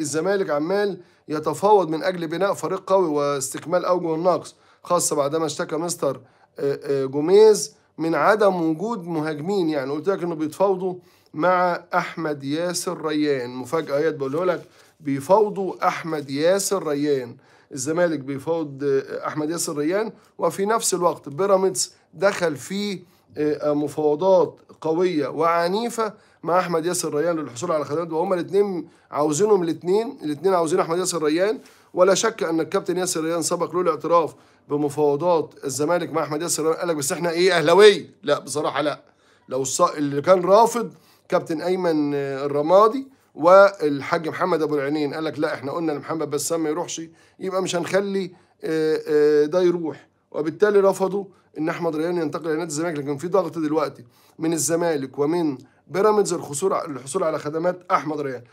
الزمالك عمال يتفاوض من اجل بناء فريق قوي واستكمال اوجه النقص خاصه بعدما اشتكى مستر آه، آه، جوميز من عدم وجود مهاجمين يعني قلت لك انه بيتفاوضوا مع احمد ياسر ريان مفاجاه اهي بقول لك بيفاوضوا احمد ياسر ريان الزمالك بيفاوض آه، احمد ياسر ريان وفي نفس الوقت بيراميدز دخل فيه آه، مفاوضات قويه وعنيفه مع احمد ياسر ريان للحصول على خدمات وهما الاثنين عاوزينهم الاثنين الاثنين عاوزين احمد ياسر ريان ولا شك ان الكابتن ياسر ريان سبق له الاعتراف بمفاوضات الزمالك مع احمد ياسر ريان قال لك بس احنا ايه اهلاوي لا بصراحه لا لو الص... اللي كان رافض كابتن ايمن آه، الرمادي والحاج محمد ابو العينين قال لك لا احنا قلنا لمحمد بسام ما يروحش يبقى مش هنخلي آه، ده يروح وبالتالي رفضوا ان احمد ريان ينتقل الى نادي الزمالك لكن في ضغط دلوقتي من الزمالك ومن بيراميدز الحصول على خدمات احمد ريان